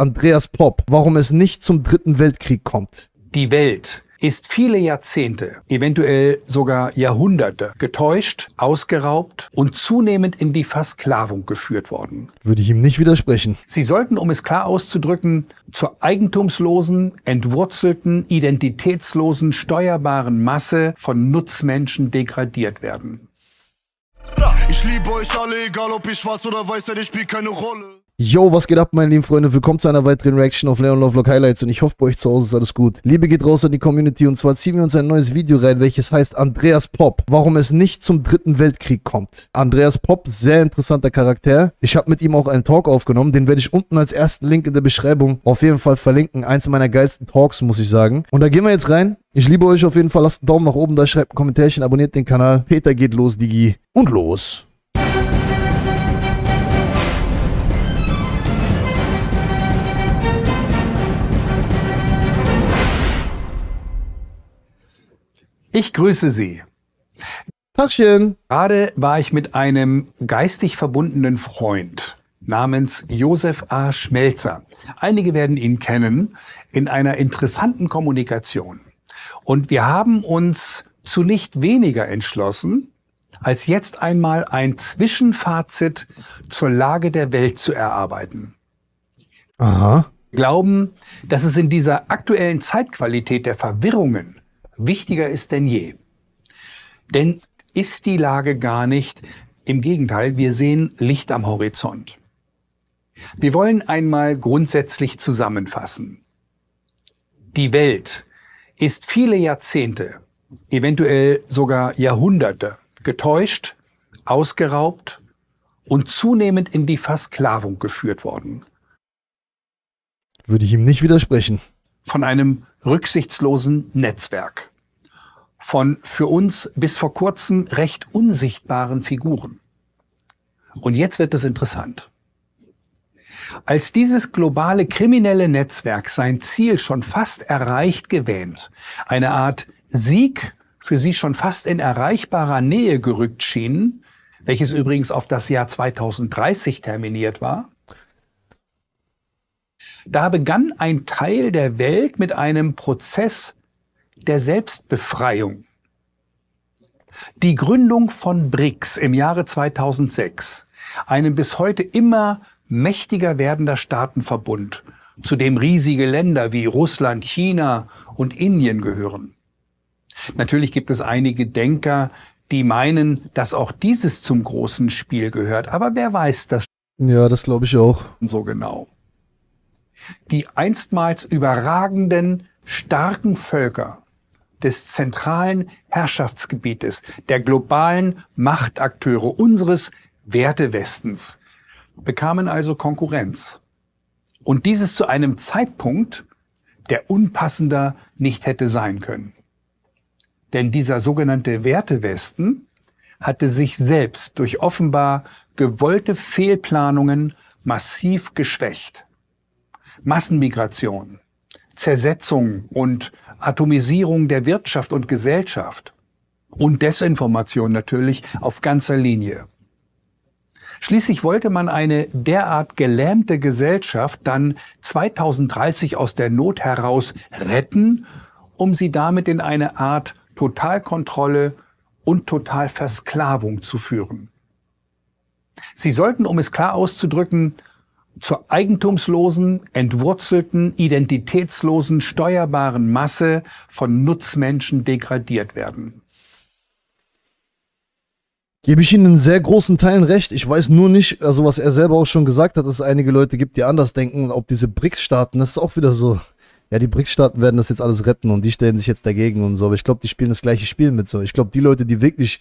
Andreas Popp, warum es nicht zum Dritten Weltkrieg kommt. Die Welt ist viele Jahrzehnte, eventuell sogar Jahrhunderte getäuscht, ausgeraubt und zunehmend in die Versklavung geführt worden. Würde ich ihm nicht widersprechen. Sie sollten, um es klar auszudrücken, zur eigentumslosen, entwurzelten, identitätslosen, steuerbaren Masse von Nutzmenschen degradiert werden. Ich liebe euch alle, egal ob ihr schwarz oder weiß seid, ich spielt keine Rolle. Yo, was geht ab, meine lieben Freunde? Willkommen zu einer weiteren Reaction auf Leon Love Lock Highlights und ich hoffe, bei euch zu Hause ist alles gut. Liebe geht raus an die Community und zwar ziehen wir uns ein neues Video rein, welches heißt Andreas Pop, warum es nicht zum dritten Weltkrieg kommt. Andreas Pop, sehr interessanter Charakter. Ich habe mit ihm auch einen Talk aufgenommen, den werde ich unten als ersten Link in der Beschreibung auf jeden Fall verlinken. Eins meiner geilsten Talks, muss ich sagen. Und da gehen wir jetzt rein. Ich liebe euch auf jeden Fall. Lasst einen Daumen nach oben da, schreibt ein Kommentarchen, abonniert den Kanal. Peter geht los, Digi. Und los. Ich grüße Sie. Tagchen. Gerade war ich mit einem geistig verbundenen Freund namens Josef A. Schmelzer. Einige werden ihn kennen, in einer interessanten Kommunikation. Und wir haben uns zu nicht weniger entschlossen, als jetzt einmal ein Zwischenfazit zur Lage der Welt zu erarbeiten. Aha. Wir glauben, dass es in dieser aktuellen Zeitqualität der Verwirrungen wichtiger ist denn je. Denn ist die Lage gar nicht. Im Gegenteil, wir sehen Licht am Horizont. Wir wollen einmal grundsätzlich zusammenfassen. Die Welt ist viele Jahrzehnte, eventuell sogar Jahrhunderte, getäuscht, ausgeraubt und zunehmend in die Versklavung geführt worden. Würde ich ihm nicht widersprechen von einem rücksichtslosen Netzwerk, von für uns bis vor kurzem recht unsichtbaren Figuren. Und jetzt wird es interessant. Als dieses globale kriminelle Netzwerk sein Ziel schon fast erreicht gewähnt, eine Art Sieg für sie schon fast in erreichbarer Nähe gerückt schienen, welches übrigens auf das Jahr 2030 terminiert war, da begann ein Teil der Welt mit einem Prozess der Selbstbefreiung. Die Gründung von BRICS im Jahre 2006, einem bis heute immer mächtiger werdender Staatenverbund, zu dem riesige Länder wie Russland, China und Indien gehören. Natürlich gibt es einige Denker, die meinen, dass auch dieses zum großen Spiel gehört, aber wer weiß das? Ja, das glaube ich auch. So genau die einstmals überragenden, starken Völker des zentralen Herrschaftsgebietes, der globalen Machtakteure unseres Wertewestens, bekamen also Konkurrenz. Und dieses zu einem Zeitpunkt, der unpassender nicht hätte sein können. Denn dieser sogenannte Wertewesten hatte sich selbst durch offenbar gewollte Fehlplanungen massiv geschwächt. Massenmigration, Zersetzung und Atomisierung der Wirtschaft und Gesellschaft und Desinformation natürlich auf ganzer Linie. Schließlich wollte man eine derart gelähmte Gesellschaft dann 2030 aus der Not heraus retten, um sie damit in eine Art Totalkontrolle und Totalversklavung zu führen. Sie sollten, um es klar auszudrücken, zur eigentumslosen, entwurzelten, identitätslosen, steuerbaren Masse von Nutzmenschen degradiert werden. Gebe ich Ihnen in sehr großen Teilen recht. Ich weiß nur nicht, also was er selber auch schon gesagt hat, dass es einige Leute gibt, die anders denken, ob diese BRICS-Staaten, das ist auch wieder so, ja, die BRICS-Staaten werden das jetzt alles retten und die stellen sich jetzt dagegen und so. Aber ich glaube, die spielen das gleiche Spiel mit so. Ich glaube, die Leute, die wirklich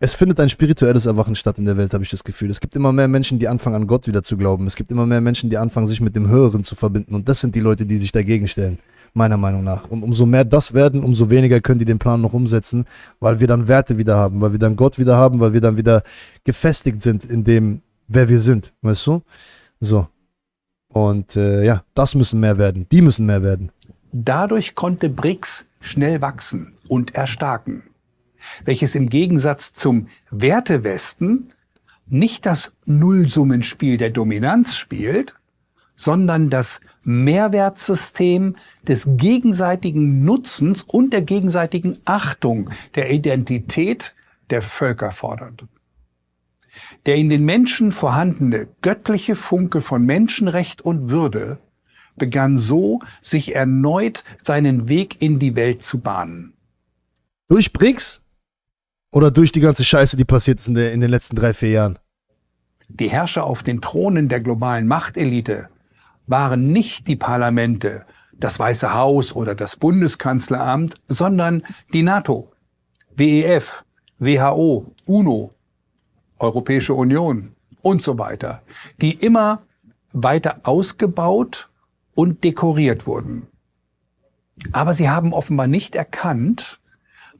es findet ein spirituelles Erwachen statt in der Welt, habe ich das Gefühl. Es gibt immer mehr Menschen, die anfangen, an Gott wieder zu glauben. Es gibt immer mehr Menschen, die anfangen, sich mit dem Höheren zu verbinden. Und das sind die Leute, die sich dagegen stellen, meiner Meinung nach. Und umso mehr das werden, umso weniger können die den Plan noch umsetzen, weil wir dann Werte wieder haben, weil wir dann Gott wieder haben, weil wir dann wieder gefestigt sind in dem, wer wir sind. Weißt du? So. Und äh, ja, das müssen mehr werden. Die müssen mehr werden. Dadurch konnte BRICS schnell wachsen und erstarken welches im Gegensatz zum Wertewesten nicht das Nullsummenspiel der Dominanz spielt, sondern das Mehrwertsystem des gegenseitigen Nutzens und der gegenseitigen Achtung der Identität der Völker fordert. Der in den Menschen vorhandene göttliche Funke von Menschenrecht und Würde begann so, sich erneut seinen Weg in die Welt zu bahnen. Durch BRICS oder durch die ganze Scheiße, die passiert ist in, der, in den letzten drei, vier Jahren? Die Herrscher auf den Thronen der globalen Machtelite waren nicht die Parlamente, das Weiße Haus oder das Bundeskanzleramt, sondern die NATO, WEF, WHO, UNO, Europäische Union und so weiter, die immer weiter ausgebaut und dekoriert wurden. Aber sie haben offenbar nicht erkannt,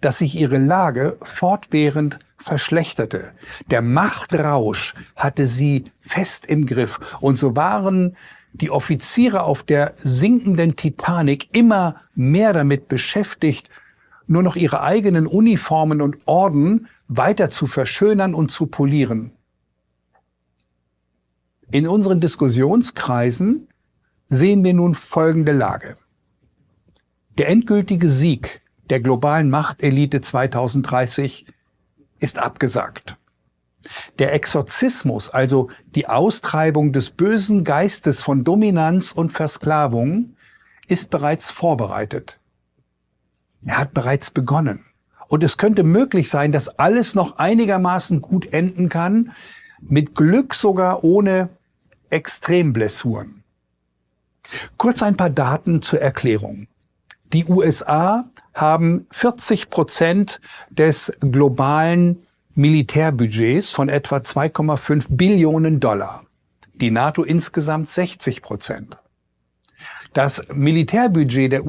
dass sich ihre Lage fortwährend verschlechterte. Der Machtrausch hatte sie fest im Griff. Und so waren die Offiziere auf der sinkenden Titanic immer mehr damit beschäftigt, nur noch ihre eigenen Uniformen und Orden weiter zu verschönern und zu polieren. In unseren Diskussionskreisen sehen wir nun folgende Lage. Der endgültige Sieg der globalen Machtelite 2030 ist abgesagt. Der Exorzismus, also die Austreibung des bösen Geistes von Dominanz und Versklavung, ist bereits vorbereitet. Er hat bereits begonnen. Und es könnte möglich sein, dass alles noch einigermaßen gut enden kann, mit Glück sogar ohne Extremblessuren. Kurz ein paar Daten zur Erklärung. Die USA haben 40 Prozent des globalen Militärbudgets von etwa 2,5 Billionen Dollar. Die NATO insgesamt 60 Prozent. Das Militärbudget der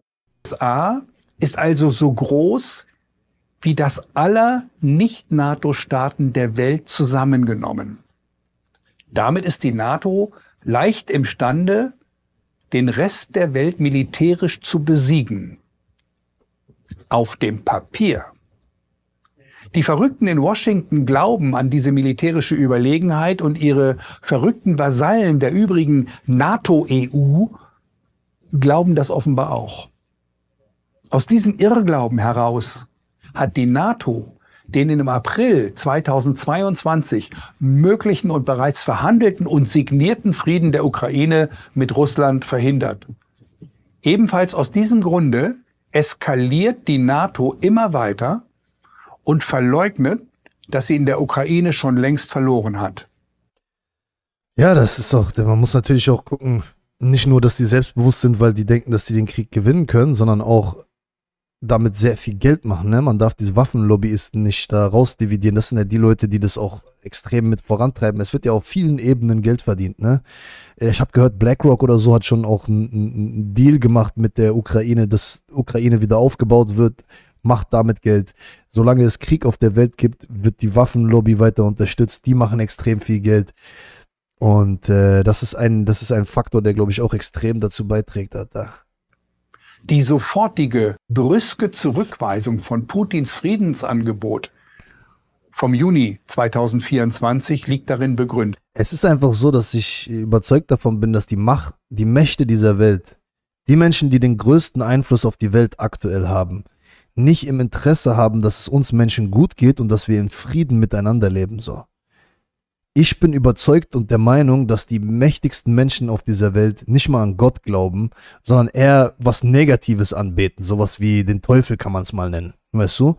USA ist also so groß wie das aller Nicht-NATO-Staaten der Welt zusammengenommen. Damit ist die NATO leicht imstande, den Rest der Welt militärisch zu besiegen. Auf dem Papier. Die Verrückten in Washington glauben an diese militärische Überlegenheit und ihre verrückten Vasallen der übrigen NATO-EU glauben das offenbar auch. Aus diesem Irrglauben heraus hat die NATO den im April 2022 möglichen und bereits verhandelten und signierten Frieden der Ukraine mit Russland verhindert. Ebenfalls aus diesem Grunde eskaliert die NATO immer weiter und verleugnet, dass sie in der Ukraine schon längst verloren hat. Ja, das ist auch, man muss natürlich auch gucken, nicht nur, dass sie selbstbewusst sind, weil die denken, dass sie den Krieg gewinnen können, sondern auch, damit sehr viel Geld machen. Ne? Man darf diese Waffenlobbyisten nicht da rausdividieren. Das sind ja die Leute, die das auch extrem mit vorantreiben. Es wird ja auf vielen Ebenen Geld verdient. Ne? Äh, ich habe gehört, BlackRock oder so hat schon auch einen Deal gemacht mit der Ukraine, dass Ukraine wieder aufgebaut wird, macht damit Geld. Solange es Krieg auf der Welt gibt, wird die Waffenlobby weiter unterstützt. Die machen extrem viel Geld. Und äh, das, ist ein, das ist ein Faktor, der, glaube ich, auch extrem dazu beiträgt, Alter. Da die sofortige, brüske Zurückweisung von Putins Friedensangebot vom Juni 2024 liegt darin begründet. Es ist einfach so, dass ich überzeugt davon bin, dass die Macht, die Mächte dieser Welt, die Menschen, die den größten Einfluss auf die Welt aktuell haben, nicht im Interesse haben, dass es uns Menschen gut geht und dass wir in Frieden miteinander leben sollen. Ich bin überzeugt und der Meinung, dass die mächtigsten Menschen auf dieser Welt nicht mal an Gott glauben, sondern eher was Negatives anbeten. Sowas wie den Teufel kann man es mal nennen, weißt du?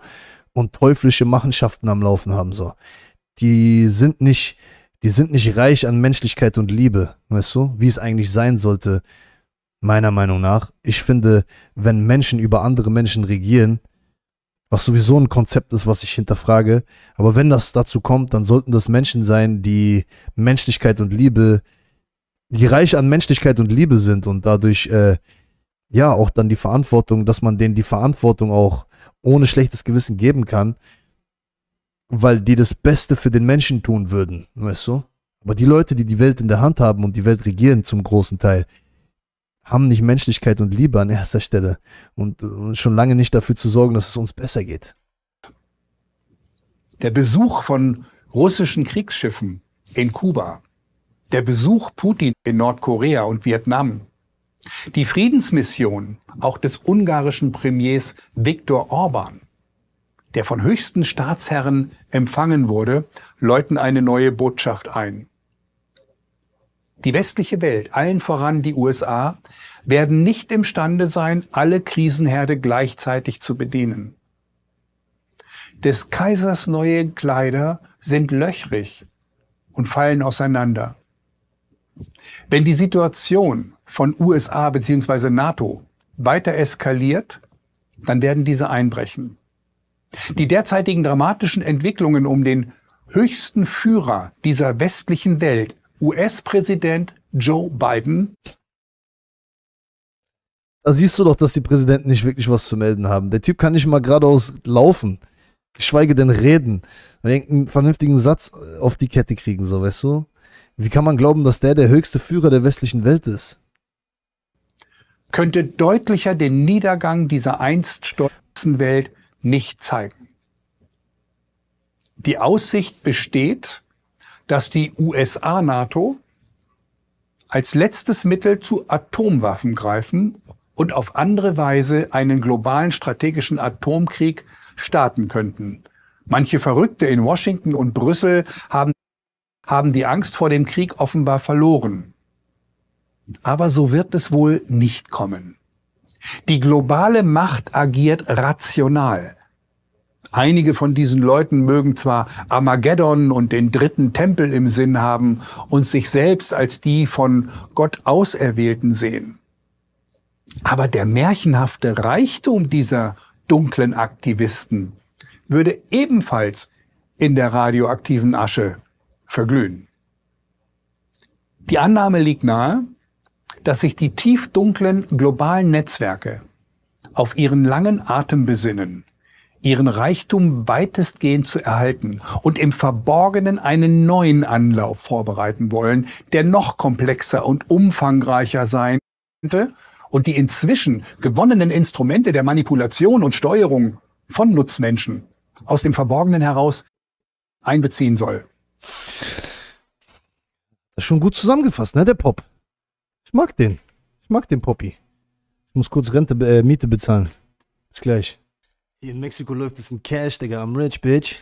Und teuflische Machenschaften am Laufen haben so. Die sind nicht, die sind nicht reich an Menschlichkeit und Liebe, weißt du? Wie es eigentlich sein sollte, meiner Meinung nach. Ich finde, wenn Menschen über andere Menschen regieren, was sowieso ein Konzept ist, was ich hinterfrage. Aber wenn das dazu kommt, dann sollten das Menschen sein, die Menschlichkeit und Liebe, die reich an Menschlichkeit und Liebe sind und dadurch äh, ja auch dann die Verantwortung, dass man denen die Verantwortung auch ohne schlechtes Gewissen geben kann, weil die das Beste für den Menschen tun würden, weißt du? Aber die Leute, die die Welt in der Hand haben und die Welt regieren zum großen Teil, haben nicht Menschlichkeit und Liebe an erster Stelle und, und äh, schon lange nicht dafür zu sorgen, dass es uns besser geht. Der Besuch von russischen Kriegsschiffen in Kuba, der Besuch Putin in Nordkorea und Vietnam, die Friedensmission auch des ungarischen Premiers Viktor Orban, der von höchsten Staatsherren empfangen wurde, läuten eine neue Botschaft ein die westliche Welt, allen voran die USA, werden nicht imstande sein, alle Krisenherde gleichzeitig zu bedienen. Des Kaisers neue Kleider sind löchrig und fallen auseinander. Wenn die Situation von USA bzw. NATO weiter eskaliert, dann werden diese einbrechen. Die derzeitigen dramatischen Entwicklungen um den höchsten Führer dieser westlichen Welt US-Präsident Joe Biden. Da siehst du doch, dass die Präsidenten nicht wirklich was zu melden haben. Der Typ kann nicht mal geradeaus laufen, geschweige denn reden und einen vernünftigen Satz äh, auf die Kette kriegen, so weißt du? Wie kann man glauben, dass der der höchste Führer der westlichen Welt ist? Könnte deutlicher den Niedergang dieser einst stolzen Welt nicht zeigen. Die Aussicht besteht, dass die USA-NATO als letztes Mittel zu Atomwaffen greifen und auf andere Weise einen globalen strategischen Atomkrieg starten könnten. Manche Verrückte in Washington und Brüssel haben, haben die Angst vor dem Krieg offenbar verloren. Aber so wird es wohl nicht kommen. Die globale Macht agiert rational. Einige von diesen Leuten mögen zwar Armageddon und den dritten Tempel im Sinn haben und sich selbst als die von Gott Auserwählten sehen. Aber der märchenhafte Reichtum dieser dunklen Aktivisten würde ebenfalls in der radioaktiven Asche verglühen. Die Annahme liegt nahe, dass sich die tiefdunklen globalen Netzwerke auf ihren langen Atem besinnen ihren Reichtum weitestgehend zu erhalten und im Verborgenen einen neuen Anlauf vorbereiten wollen, der noch komplexer und umfangreicher sein könnte und die inzwischen gewonnenen Instrumente der Manipulation und Steuerung von Nutzmenschen aus dem Verborgenen heraus einbeziehen soll. Das ist schon gut zusammengefasst, ne, der Pop. Ich mag den. Ich mag den Poppy. Ich muss kurz Rente, äh, Miete bezahlen. Bis gleich. Hier in Mexiko läuft es in Cash, Digga. I'm rich, bitch.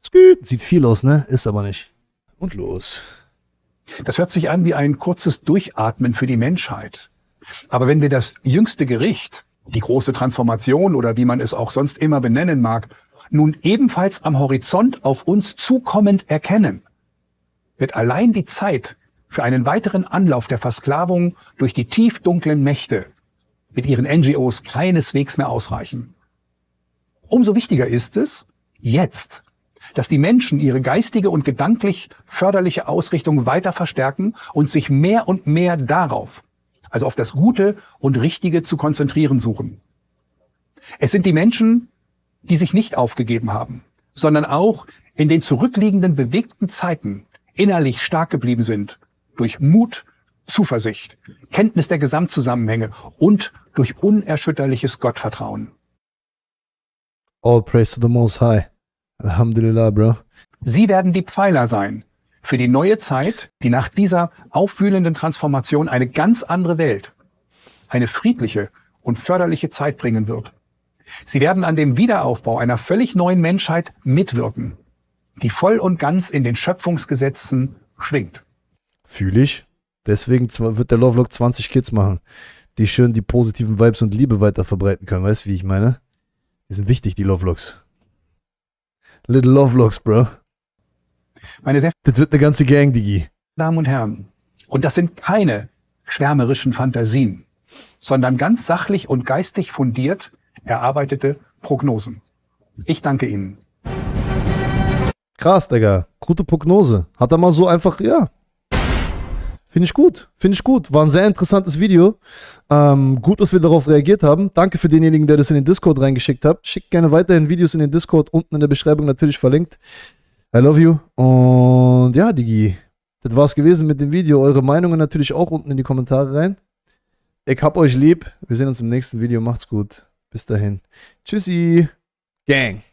Sküt. Sieht viel aus, ne? Ist aber nicht. Und los. Das hört sich an wie ein kurzes Durchatmen für die Menschheit. Aber wenn wir das jüngste Gericht, die große Transformation oder wie man es auch sonst immer benennen mag, nun ebenfalls am Horizont auf uns zukommend erkennen, wird allein die Zeit für einen weiteren Anlauf der Versklavung durch die tiefdunklen Mächte mit ihren NGOs keineswegs mehr ausreichen. Umso wichtiger ist es, jetzt, dass die Menschen ihre geistige und gedanklich förderliche Ausrichtung weiter verstärken und sich mehr und mehr darauf, also auf das Gute und Richtige zu konzentrieren suchen. Es sind die Menschen, die sich nicht aufgegeben haben, sondern auch in den zurückliegenden bewegten Zeiten innerlich stark geblieben sind, durch Mut, Zuversicht, Kenntnis der Gesamtzusammenhänge und durch unerschütterliches Gottvertrauen. All praise to the Most High. Alhamdulillah, bro. Sie werden die Pfeiler sein für die neue Zeit, die nach dieser aufwühlenden Transformation eine ganz andere Welt, eine friedliche und förderliche Zeit bringen wird. Sie werden an dem Wiederaufbau einer völlig neuen Menschheit mitwirken, die voll und ganz in den Schöpfungsgesetzen schwingt. Fühle ich. Deswegen wird der Lovelock 20 Kids machen, die schön die positiven Vibes und Liebe weiter verbreiten können. Weißt du, wie ich meine? Die sind wichtig, die Lovelocks. Little Lovelocks, Bro. Meine sehr das wird eine ganze Gang, Digi. Damen und Herren, und das sind keine schwärmerischen Fantasien, sondern ganz sachlich und geistig fundiert erarbeitete Prognosen. Ich danke Ihnen. Krass, Digga. Gute Prognose. Hat er mal so einfach, ja, Finde ich gut, finde ich gut. War ein sehr interessantes Video. Ähm, gut, dass wir darauf reagiert haben. Danke für denjenigen, der das in den Discord reingeschickt hat. Schickt gerne weiterhin Videos in den Discord, unten in der Beschreibung natürlich verlinkt. I love you. Und ja, Digi, das war's gewesen mit dem Video. Eure Meinungen natürlich auch unten in die Kommentare rein. Ich hab euch lieb. Wir sehen uns im nächsten Video. Macht's gut. Bis dahin. Tschüssi. Gang.